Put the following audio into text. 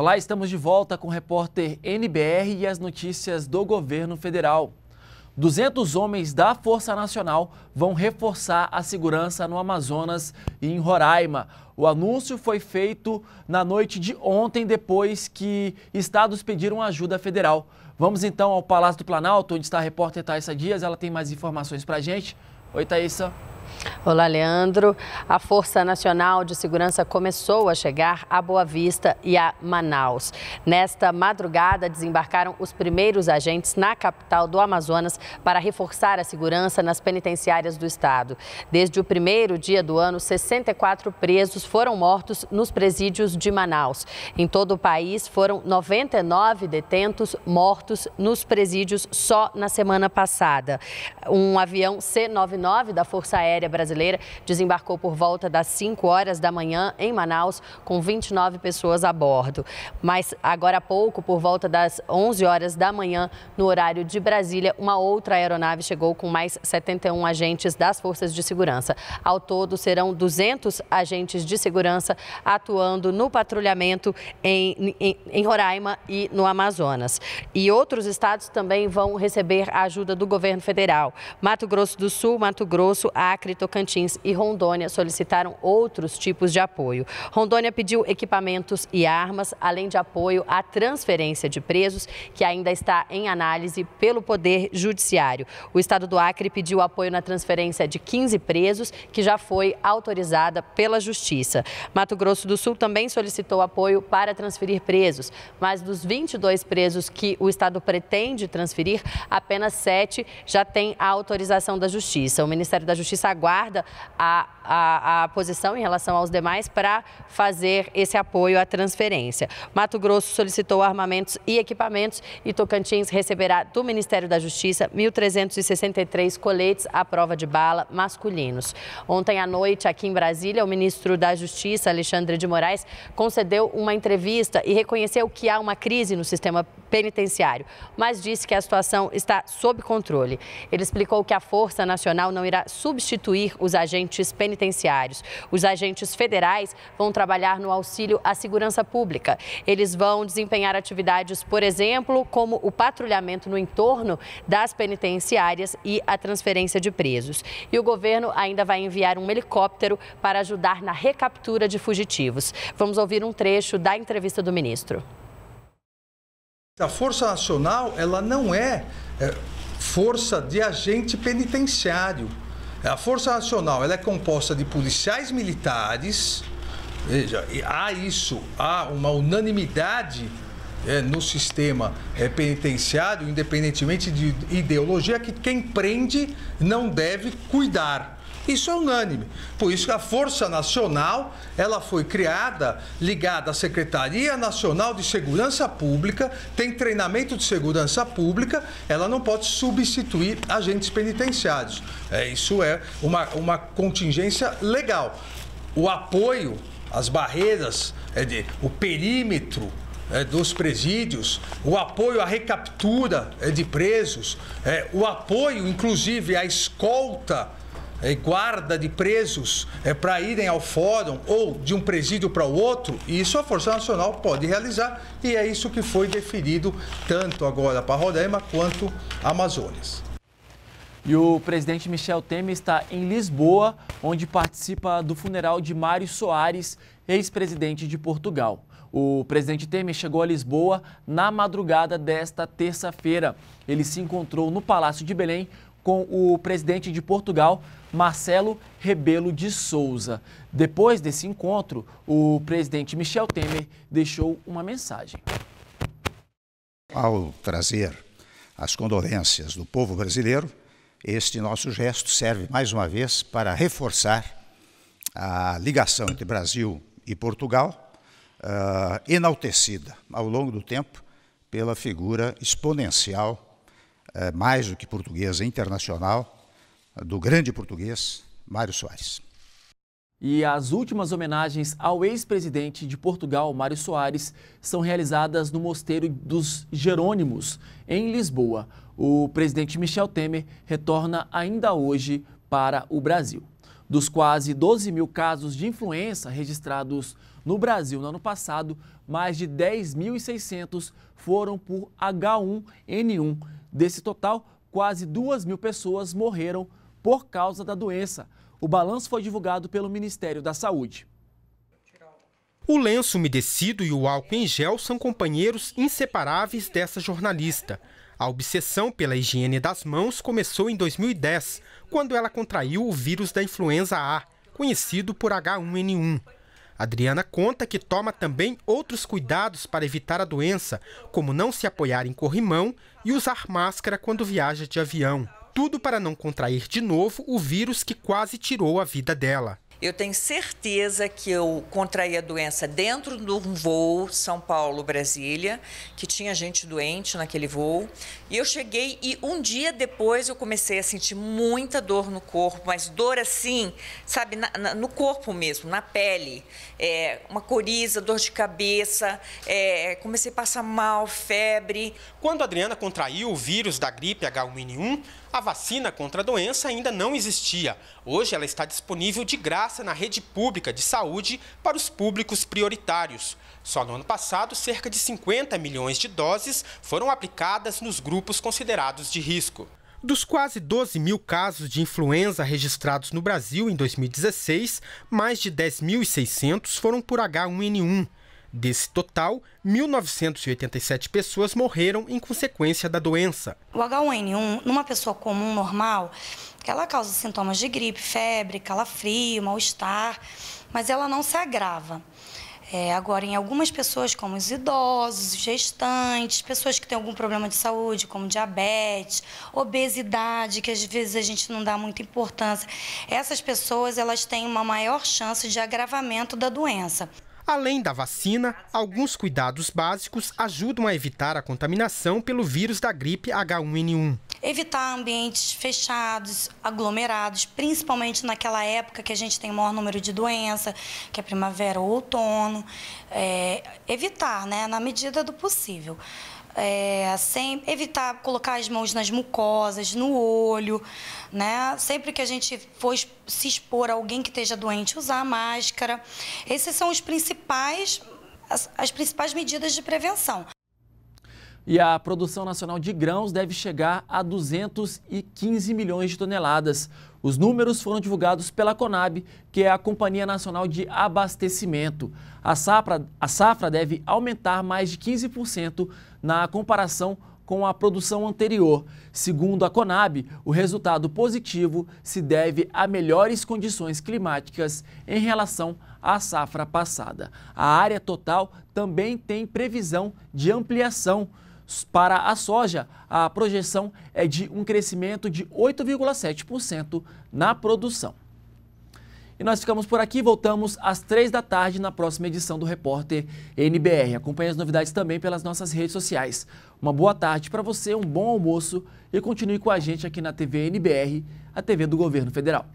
Olá, estamos de volta com o repórter NBR e as notícias do governo federal. 200 homens da Força Nacional vão reforçar a segurança no Amazonas e em Roraima. O anúncio foi feito na noite de ontem, depois que estados pediram ajuda federal. Vamos então ao Palácio do Planalto, onde está a repórter Thaisa Dias. Ela tem mais informações para a gente. Oi, Thaisa. Olá, Leandro. A Força Nacional de Segurança começou a chegar a Boa Vista e a Manaus. Nesta madrugada, desembarcaram os primeiros agentes na capital do Amazonas para reforçar a segurança nas penitenciárias do estado. Desde o primeiro dia do ano, 64 presos foram mortos nos presídios de Manaus. Em todo o país, foram 99 detentos mortos nos presídios só na semana passada. Um avião C-99 da Força Aérea aérea brasileira desembarcou por volta das 5 horas da manhã em Manaus, com 29 pessoas a bordo. Mas agora há pouco, por volta das 11 horas da manhã, no horário de Brasília, uma outra aeronave chegou com mais 71 agentes das forças de segurança. Ao todo, serão 200 agentes de segurança atuando no patrulhamento em, em, em Roraima e no Amazonas. E outros estados também vão receber a ajuda do governo federal. Mato Grosso do Sul, Mato Grosso, Acre, Acre, Tocantins e Rondônia solicitaram outros tipos de apoio. Rondônia pediu equipamentos e armas, além de apoio à transferência de presos, que ainda está em análise pelo Poder Judiciário. O Estado do Acre pediu apoio na transferência de 15 presos, que já foi autorizada pela Justiça. Mato Grosso do Sul também solicitou apoio para transferir presos, mas dos 22 presos que o Estado pretende transferir, apenas 7 já têm a autorização da Justiça. O Ministério da Justiça agora aguarda a, a, a posição em relação aos demais para fazer esse apoio à transferência. Mato Grosso solicitou armamentos e equipamentos e Tocantins receberá do Ministério da Justiça 1.363 coletes à prova de bala masculinos. Ontem à noite, aqui em Brasília, o ministro da Justiça, Alexandre de Moraes, concedeu uma entrevista e reconheceu que há uma crise no sistema penitenciário, mas disse que a situação está sob controle. Ele explicou que a Força Nacional não irá substituir substituir os agentes penitenciários. Os agentes federais vão trabalhar no auxílio à segurança pública. Eles vão desempenhar atividades, por exemplo, como o patrulhamento no entorno das penitenciárias e a transferência de presos. E o governo ainda vai enviar um helicóptero para ajudar na recaptura de fugitivos. Vamos ouvir um trecho da entrevista do ministro. A Força Nacional, ela não é, é força de agente penitenciário. A Força Nacional ela é composta de policiais militares. Veja, há isso, há uma unanimidade é, no sistema é, penitenciário, independentemente de ideologia, que quem prende não deve cuidar. Isso é unânime. Por isso que a Força Nacional, ela foi criada, ligada à Secretaria Nacional de Segurança Pública, tem treinamento de segurança pública, ela não pode substituir agentes penitenciários. É, isso é uma, uma contingência legal. O apoio, as barreiras, é de, o perímetro é, dos presídios, o apoio à recaptura é, de presos, é, o apoio, inclusive, à escolta e é, guarda de presos é, para irem ao fórum ou de um presídio para o outro, e isso a Força Nacional pode realizar, e é isso que foi definido tanto agora para Roraima quanto Amazonas. E o presidente Michel Temer está em Lisboa, onde participa do funeral de Mário Soares, ex-presidente de Portugal. O presidente Temer chegou a Lisboa na madrugada desta terça-feira. Ele se encontrou no Palácio de Belém com o presidente de Portugal, Marcelo Rebelo de Souza. Depois desse encontro, o presidente Michel Temer deixou uma mensagem. Ao trazer as condolências do povo brasileiro, este nosso gesto serve mais uma vez para reforçar a ligação entre Brasil e Portugal, uh, enaltecida ao longo do tempo pela figura exponencial eh, mais do que portuguesa, é internacional, eh, do grande português Mário Soares. E as últimas homenagens ao ex-presidente de Portugal, Mário Soares, são realizadas no Mosteiro dos Jerônimos, em Lisboa. O presidente Michel Temer retorna ainda hoje para o Brasil. Dos quase 12 mil casos de influenza registrados no Brasil no ano passado, mais de 10.600 foram por H1N1, Desse total, quase 2 mil pessoas morreram por causa da doença. O balanço foi divulgado pelo Ministério da Saúde. O lenço umedecido e o álcool em gel são companheiros inseparáveis dessa jornalista. A obsessão pela higiene das mãos começou em 2010, quando ela contraiu o vírus da influenza A, conhecido por H1N1. Adriana conta que toma também outros cuidados para evitar a doença, como não se apoiar em corrimão e usar máscara quando viaja de avião. Tudo para não contrair de novo o vírus que quase tirou a vida dela. Eu tenho certeza que eu contraí a doença dentro de um voo São Paulo-Brasília, que tinha gente doente naquele voo. E eu cheguei e um dia depois eu comecei a sentir muita dor no corpo, mas dor assim, sabe, na, na, no corpo mesmo, na pele. É, uma coriza, dor de cabeça, é, comecei a passar mal, febre. Quando a Adriana contraiu o vírus da gripe H1N1, a vacina contra a doença ainda não existia. Hoje ela está disponível de graça na rede pública de saúde para os públicos prioritários. Só no ano passado, cerca de 50 milhões de doses foram aplicadas nos grupos considerados de risco. Dos quase 12 mil casos de influenza registrados no Brasil em 2016, mais de 10.600 foram por H1N1. Desse total, 1.987 pessoas morreram em consequência da doença. O H1N1, numa pessoa comum, normal, ela causa sintomas de gripe, febre, calafrio, mal-estar, mas ela não se agrava. É, agora, em algumas pessoas, como os idosos, gestantes, pessoas que têm algum problema de saúde, como diabetes, obesidade, que às vezes a gente não dá muita importância, essas pessoas elas têm uma maior chance de agravamento da doença. Além da vacina, alguns cuidados básicos ajudam a evitar a contaminação pelo vírus da gripe H1N1 evitar ambientes fechados, aglomerados, principalmente naquela época que a gente tem o maior número de doença, que é primavera ou outono. É, evitar, né, na medida do possível. É, sem, evitar colocar as mãos nas mucosas, no olho, né? Sempre que a gente for se expor a alguém que esteja doente, usar máscara. Esses são os principais, as, as principais medidas de prevenção. E a produção nacional de grãos deve chegar a 215 milhões de toneladas. Os números foram divulgados pela Conab, que é a Companhia Nacional de Abastecimento. A safra, a safra deve aumentar mais de 15% na comparação com a produção anterior. Segundo a Conab, o resultado positivo se deve a melhores condições climáticas em relação à safra passada. A área total também tem previsão de ampliação. Para a soja, a projeção é de um crescimento de 8,7% na produção. E nós ficamos por aqui, voltamos às três da tarde na próxima edição do Repórter NBR. Acompanhe as novidades também pelas nossas redes sociais. Uma boa tarde para você, um bom almoço e continue com a gente aqui na TV NBR, a TV do Governo Federal.